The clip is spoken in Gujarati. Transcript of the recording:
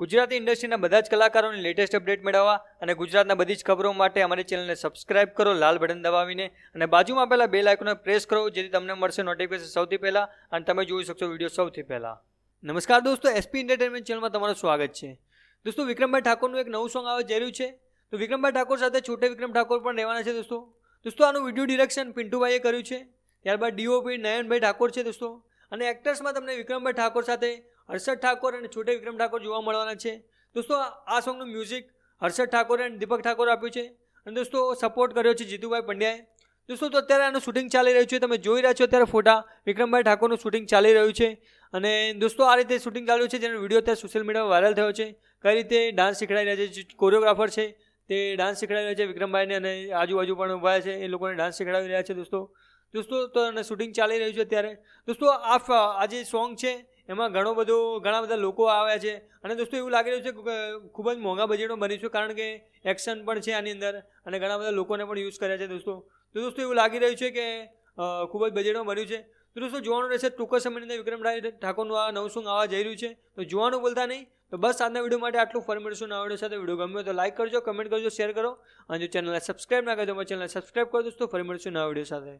ગુજરાતી ઇન્ડસ્ટ્રીના બધા જ કલાકારોની લેટેસ્ટ અપડેટ મેળવવા અને ગુજરાતના બધી જ ખબરો માટે અમારી ચેનલને સબસ્ક્રાઇબ કરો લાલ બટન દબાવીને અને બાજુમાં પહેલાં બે લાઇકોને પ્રેસ કરો જેથી તમને મળશે નોટિફિકેશન સૌથી પહેલાં અને તમે જોઈ શકશો વિડીયો સૌથી પહેલાં નમસ્કાર દોસ્તો એસપી એન્ટરટેનમેન્ટ ચેનલમાં તમારું સ્વાગત છે દોસ્તો વિક્રમભાઈ ઠાકોરનું એક નવું સોંગ આવવા જઈ રહ્યું છે તો વિક્રમભાઈ ઠાકોર સાથે છોટે વિક્રમ ઠાકોર પણ રહેવાના છે દોસ્તો દોસ્તો આનું વિડીયો ડિરેક્શન પિન્ટુભાઈએ કર્યું છે ત્યારબાદ ડીઓપી નયનભાઈ ઠાકોર છે દોસ્તો અને એક્ટર્સમાં તમને વિક્રમભાઈ ઠાકોર સાથે હર્ષદ ઠાકોર અને છોટે વિક્રમ ઠાકોર જોવા મળવાના છે દોસ્તો આ સોંગનું મ્યુઝિક હર્ષદ ઠાકોરે અને દીપક ઠાકોર આપ્યું છે અને દોસ્તો સપોર્ટ કર્યો છે જીતુભાઈ પંડ્યાએ દોસ્તો તો અત્યારે આનું શૂટિંગ ચાલી રહ્યું છે તમે જોઈ રહ્યા છો અત્યારે ફોટા વિક્રમભાઈ ઠાકોરનું શૂટિંગ ચાલી રહ્યું છે અને દોસ્તો આ રીતે શૂટિંગ ચાલ્યું છે જેનો વિડીયો અત્યારે સોશિયલ મીડિયામાં વાયરલ થયો છે કઈ રીતે ડાન્સ શીખડાઈ રહ્યા છે કોરિયોગ્રાફર છે તે ડાન્સ શીખડાવી રહ્યા છે વિક્રમભાઈને અને આજુબાજુ પણ ઊભા છે એ લોકોને ડાન્સ શીખડાવી રહ્યા છે દોસ્તો દોસ્તો તો અને શૂટિંગ ચાલી રહ્યું છે અત્યારે દોસ્તો આ આ જે સોંગ છે એમાં ઘણો બધો ઘણા બધા લોકો આવ્યા છે અને દોસ્તો એવું લાગી રહ્યું છે ખૂબ જ મોંઘા બજેટનો બની છે કારણ કે એક્શન પણ છે આની અંદર અને ઘણા બધા લોકોને પણ યુઝ કર્યા છે દોસ્તો તો દોસ્તો એવું લાગી રહ્યું છે કે ખૂબ જ બજેટમાં બન્યું છે તો દોસ્તો જોવાનું રહેશે ટૂંક સમયની અંદર વિક્રમ ઠાકોરનું આ નવું સોંગ આવવા જઈ રહ્યું છે તો જોવાનું બોલતા નહીં તો બસ આજના વિડીયો માટે આટલું ફરી મળીશું નવા વિડીયો સાથે વિડીયો ગમ્યો તો લાઇક કરજો કમેન્ટ કરજો શેર કરો અને જો ચેનલને સબસ્ક્રાઈબ ના કરજો તો ચેનલને સબસ્ક્રાઈબ કરો દોસ્તો ફરી મળીશું નવા વિડીયો સાથે